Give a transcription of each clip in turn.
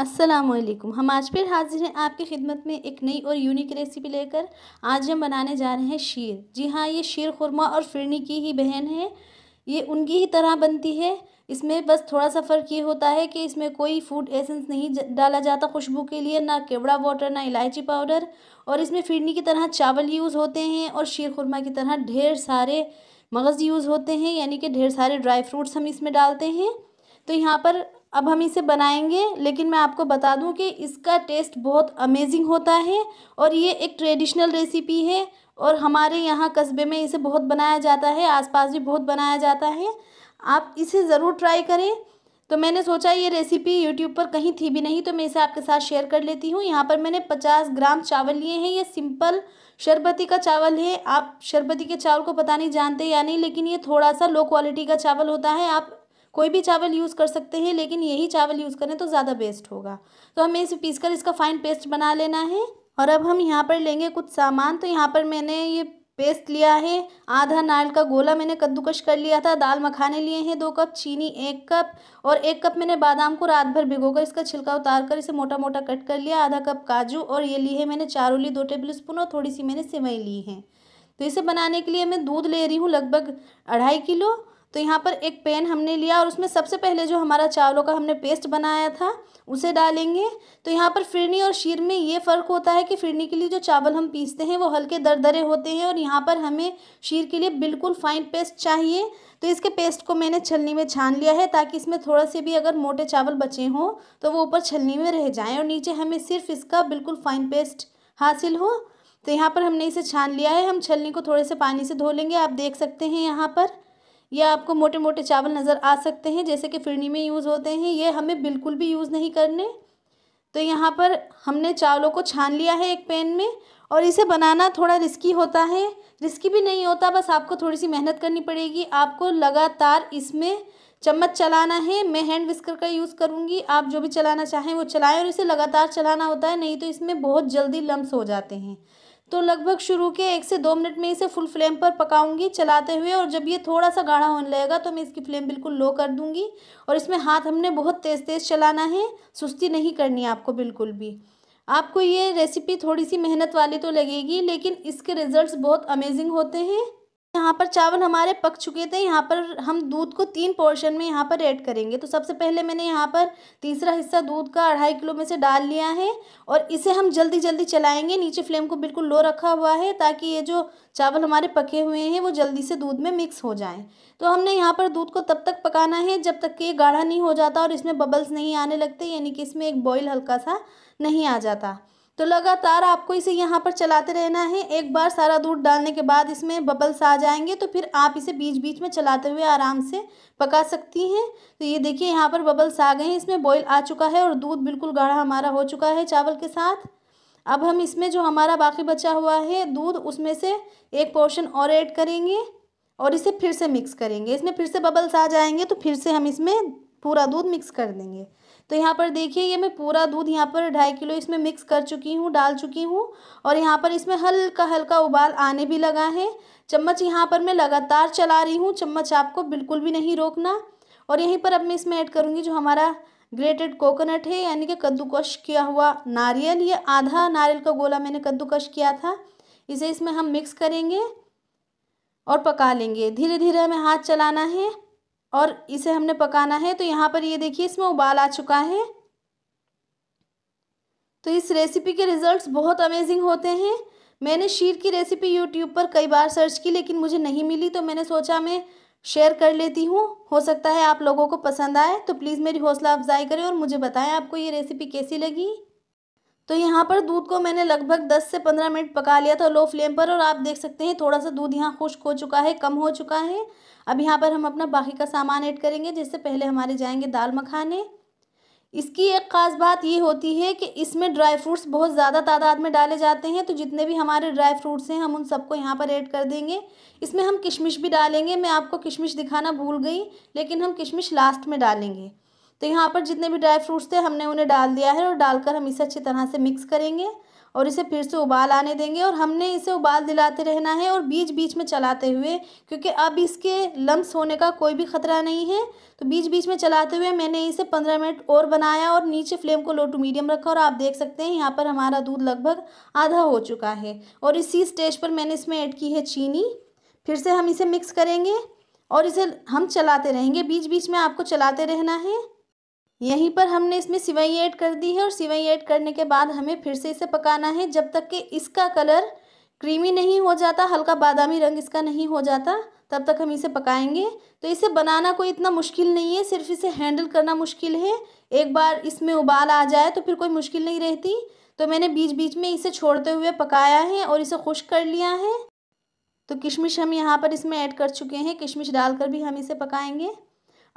असलम हम आज फिर हाजिर हैं आपकी खिदमत में एक नई और यूनिक रेसिपी लेकर आज हम बनाने जा रहे हैं शीर जी हाँ ये शीर खुरमा और फिरनी की ही बहन है ये उनकी ही तरह बनती है इसमें बस थोड़ा सा फ़र्क ये होता है कि इसमें कोई फूड एसेंस नहीं डाला जाता खुशबू के लिए ना केवड़ा वाटर ना इलायची पाउडर और इसमें फिरनी की तरह चावल यूज़ होते हैं और शीर खुरमा की तरह ढेर सारे मगज़ यूज़ होते हैं यानी कि ढेर सारे ड्राई फ्रूट्स हम इसमें डालते हैं तो यहाँ पर अब हम इसे बनाएंगे लेकिन मैं आपको बता दूं कि इसका टेस्ट बहुत अमेजिंग होता है और ये एक ट्रेडिशनल रेसिपी है और हमारे यहाँ कस्बे में इसे बहुत बनाया जाता है आसपास भी बहुत बनाया जाता है आप इसे ज़रूर ट्राई करें तो मैंने सोचा ये रेसिपी यूट्यूब पर कहीं थी भी नहीं तो मैं इसे आपके साथ शेयर कर लेती हूँ यहाँ पर मैंने पचास ग्राम चावल लिए हैं ये सिंपल शरबती का चावल है आप शरबती के चावल को पता नहीं जानते या नहीं लेकिन ये थोड़ा सा लो क्वालिटी का चावल होता है आप कोई भी चावल यूज़ कर सकते हैं लेकिन यही चावल यूज़ करें तो ज़्यादा बेस्ट होगा तो हमें इसे पीस कर इसका फाइन पेस्ट बना लेना है और अब हम यहाँ पर लेंगे कुछ सामान तो यहाँ पर मैंने ये पेस्ट लिया है आधा नारियल का गोला मैंने कद्दूकश कर लिया था दाल मखाने लिए हैं दो कप चीनी एक कप और एक कप मैंने बादाम को रात भर भिगोकर इसका छिलका उतार कर इसे मोटा मोटा कट कर लिया आधा कप काजू और ये ली है मैंने चार उली दो टेबल स्पून और थोड़ी सी मैंने सेवई ली है तो इसे बनाने के लिए मैं दूध ले रही हूँ लगभग अढ़ाई किलो तो यहाँ पर एक पैन हमने लिया और उसमें सबसे पहले जो हमारा चावलों का हमने पेस्ट बनाया था उसे डालेंगे तो यहाँ पर फिरनी और शीर में ये फ़र्क होता है कि फिरनी के लिए जो चावल हम पीसते हैं वो हल्के दरदरे होते हैं और यहाँ पर हमें शीर के लिए बिल्कुल फाइन पेस्ट चाहिए तो इसके पेस्ट को मैंने छलनी में छान लिया है ताकि इसमें थोड़ा से भी अगर मोटे चावल बचे हों तो वो ऊपर छलनी में रह जाएँ और नीचे हमें सिर्फ इसका बिल्कुल फाइन पेस्ट हासिल हो तो यहाँ पर हमने इसे छान लिया है हम छलनी को थोड़े से पानी से धो लेंगे आप देख सकते हैं यहाँ पर यह आपको मोटे मोटे चावल नज़र आ सकते हैं जैसे कि फिरनी में यूज़ होते हैं ये हमें बिल्कुल भी यूज़ नहीं करने तो यहाँ पर हमने चावलों को छान लिया है एक पैन में और इसे बनाना थोड़ा रिस्की होता है रिस्की भी नहीं होता बस आपको थोड़ी सी मेहनत करनी पड़ेगी आपको लगातार इसमें चम्मच चलाना है मैं हैंड विस्कर का यूज़ करूँगी आप जो भी चलाना चाहें वो चलाएँ और इसे लगातार चलाना होता है नहीं तो इसमें बहुत जल्दी लम्ब हो जाते हैं तो लगभग शुरू के एक से दो मिनट में इसे फुल फ्लेम पर पकाऊंगी चलाते हुए और जब ये थोड़ा सा गाढ़ा होने लगेगा तो मैं इसकी फ्लेम बिल्कुल लो कर दूंगी और इसमें हाथ हमने बहुत तेज़ तेज़ चलाना है सुस्ती नहीं करनी आपको बिल्कुल भी आपको ये रेसिपी थोड़ी सी मेहनत वाली तो लगेगी लेकिन इसके रिज़ल्ट बहुत अमेजिंग होते हैं यहाँ पर चावल हमारे पक चुके थे यहाँ पर हम दूध को तीन पोर्शन में यहाँ पर ऐड करेंगे तो सबसे पहले मैंने यहाँ पर तीसरा हिस्सा दूध का अढ़ाई किलो में से डाल लिया है और इसे हम जल्दी जल्दी चलाएंगे नीचे फ्लेम को बिल्कुल लो रखा हुआ है ताकि ये जो चावल हमारे पके हुए हैं वो जल्दी से दूध में मिक्स हो जाएँ तो हमने यहाँ पर दूध को तब तक पकाना है जब तक कि ये गाढ़ा नहीं हो जाता और इसमें बबल्स नहीं आने लगते यानी कि इसमें एक बॉयल हल्का सा नहीं आ जाता तो लगातार आपको इसे यहाँ पर चलाते रहना है एक बार सारा दूध डालने के बाद इसमें बबल्स आ जाएंगे तो फिर आप इसे बीच बीच में चलाते हुए आराम से पका सकती हैं तो ये देखिए यहाँ पर बबल्स आ गए हैं इसमें बॉयल आ चुका है और दूध बिल्कुल गाढ़ा हमारा हो चुका है चावल के साथ अब हम इसमें जो हमारा बाकी बचा हुआ है दूध उसमें से एक पोर्शन और ऐड करेंगे और इसे फिर से मिक्स करेंगे इसमें फिर से बबल्स आ जाएंगे तो फिर से हम इसमें पूरा दूध मिक्स कर देंगे तो यहाँ पर देखिए ये मैं पूरा दूध यहाँ पर ढाई किलो इसमें मिक्स कर चुकी हूँ डाल चुकी हूँ और यहाँ पर इसमें हल्का हल्का उबाल आने भी लगा है चम्मच यहाँ पर मैं लगातार चला रही हूँ चम्मच आपको बिल्कुल भी नहीं रोकना और यहीं पर अब मैं इसमें ऐड करूँगी जो हमारा ग्रेटेड कोकोनट है यानी कि कद्दूकश किया हुआ नारियल ये आधा नारियल का गोला मैंने कद्दूकश किया था इसे इसमें हम मिक्स करेंगे और पका लेंगे धीरे धीरे हमें हाथ चलाना है और इसे हमने पकाना है तो यहाँ पर ये देखिए इसमें उबाल आ चुका है तो इस रेसिपी के रिज़ल्ट्स बहुत अमेजिंग होते हैं मैंने शीर की रेसिपी यूट्यूब पर कई बार सर्च की लेकिन मुझे नहीं मिली तो मैंने सोचा मैं शेयर कर लेती हूँ हो सकता है आप लोगों को पसंद आए तो प्लीज़ मेरी हौसला अफजाई करें और मुझे बताएं आपको ये रेसिपी कैसी लगी तो यहाँ पर दूध को मैंने लगभग 10 से 15 मिनट पका लिया था लो फ्लेम पर और आप देख सकते हैं थोड़ा सा दूध यहाँ खुश्क हो चुका है कम हो चुका है अब यहाँ पर हम अपना बाकी का सामान ऐड करेंगे जिससे पहले हमारे जाएंगे दाल मखाने इसकी एक ख़ास बात ये होती है कि इसमें ड्राई फ्रूट्स बहुत ज़्यादा तादाद में डाले जाते हैं तो जितने भी हमारे ड्राई फ्रूट्स हैं हम उन सबको यहाँ पर ऐड कर देंगे इसमें हम किशमिश भी डालेंगे मैं आपको किशमिश दिखाना भूल गई लेकिन हम किशमिश लास्ट में डालेंगे तो यहाँ पर जितने भी ड्राई फ्रूट्स थे हमने उन्हें डाल दिया है और डालकर हम इसे अच्छी तरह से मिक्स करेंगे और इसे फिर से उबाल आने देंगे और हमने इसे उबाल दिलाते रहना है और बीच बीच में चलाते हुए क्योंकि अब इसके लम्स होने का कोई भी ख़तरा नहीं है तो बीच बीच में चलाते हुए मैंने इसे पंद्रह मिनट और बनाया और नीचे फ्लेम को लो टू मीडियम रखा और आप देख सकते हैं यहाँ पर हमारा दूध लगभग आधा हो चुका है और इसी स्टेज पर मैंने इसमें ऐड की है चीनी फिर से हम इसे मिक्स करेंगे और इसे हम चलाते रहेंगे बीच बीच में आपको चलाते रहना है यहीं पर हमने इसमें सिवई ऐड कर दी है और सिवई ऐड करने के बाद हमें फिर से इसे पकाना है जब तक कि इसका कलर क्रीमी नहीं हो जाता हल्का बादामी रंग इसका नहीं हो जाता तब तक हम इसे पकाएंगे तो इसे बनाना कोई इतना मुश्किल नहीं है सिर्फ इसे हैंडल करना मुश्किल है एक बार इसमें उबाल आ जाए तो फिर कोई मुश्किल नहीं रहती तो मैंने बीच बीच में इसे छोड़ते हुए पकाया है और इसे खुश कर लिया है तो किशमिश हम यहाँ पर इसमें ऐड कर चुके हैं किशमिश डालकर भी हम इसे पकाएंगे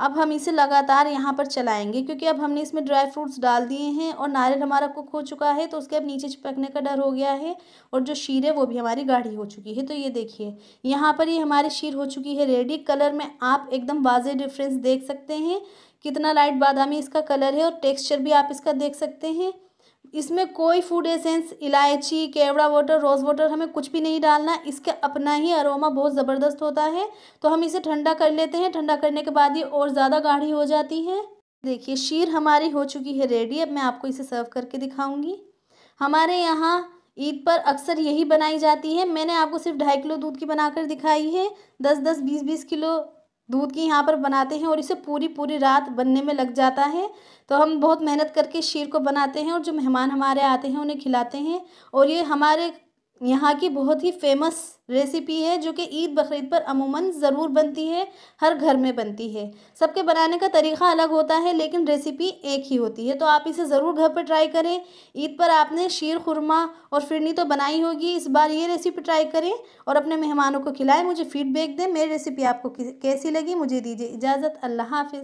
अब हम इसे लगातार यहाँ पर चलाएंगे क्योंकि अब हमने इसमें ड्राई फ्रूट्स डाल दिए हैं और नारियल हमारा कुक हो चुका है तो उसके अब नीचे चिपकने का डर हो गया है और जो शीर है वो भी हमारी गाढ़ी हो चुकी है तो ये देखिए यहाँ पर ये हमारी शीर हो चुकी है रेडी कलर में आप एकदम वाजे डिफरेंस देख सकते हैं कितना लाइट बादामी इसका कलर है और टेक्स्चर भी आप इसका देख सकते हैं इसमें कोई फूड एसेंस इलायची केवड़ा वाटर रोज़ वाटर हमें कुछ भी नहीं डालना इसका अपना ही अरोमा बहुत ज़बरदस्त होता है तो हम इसे ठंडा कर लेते हैं ठंडा करने के बाद ये और ज़्यादा गाढ़ी हो जाती है देखिए शीर हमारी हो चुकी है रेडी अब मैं आपको इसे सर्व करके दिखाऊंगी हमारे यहाँ ईद पर अक्सर यही बनाई जाती है मैंने आपको सिर्फ ढाई किलो दूध की बनाकर दिखाई है दस दस बीस बीस किलो दूध की यहाँ पर बनाते हैं और इसे पूरी पूरी रात बनने में लग जाता है तो हम बहुत मेहनत करके शीर को बनाते हैं और जो मेहमान हमारे आते हैं उन्हें खिलाते हैं और ये हमारे यहाँ की बहुत ही फेमस रेसिपी है जो कि ईद बकरीद पर अमूमन ज़रूर बनती है हर घर में बनती है सबके बनाने का तरीक़ा अलग होता है लेकिन रेसिपी एक ही होती है तो आप इसे ज़रूर घर पर ट्राई करें ईद पर आपने शीर खुरमा और फिरनी तो बनाई होगी इस बार ये रेसिपी ट्राई करें और अपने मेहमानों को खिलाएं मुझे फ़ीडबैक दें मेरी रेसिपी आपको कैसी लगी मुझे दीजिए इजाज़त अल्लाह हाफिज़